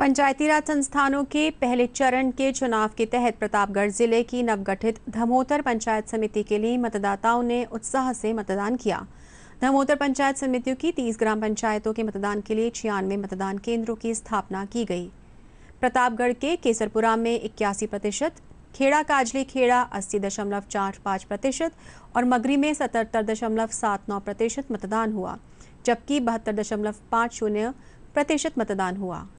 पंचायती राज संस्थानों के पहले चरण के चुनाव के तहत प्रतापगढ़ जिले की नवगठित धमोतर पंचायत समिति के लिए मतदाताओं ने उत्साह से मतदान किया धमोतर पंचायत समितियों की तीस ग्राम पंचायतों के मतदान के लिए छियानवे मतदान केंद्रों की स्थापना की गई प्रतापगढ़ के केसरपुरा में इक्यासी प्रतिशत खेड़ा काजली खेड़ा अस्सी दशमलव चार पाँच प्रतिशत और मगरी में सतहत्तर दशमलव सात नौ प्रतिशत मतदान हुआ जबकि बहत्तर दशमलव पाँच शून्य प्रतिशत मतदान हुआ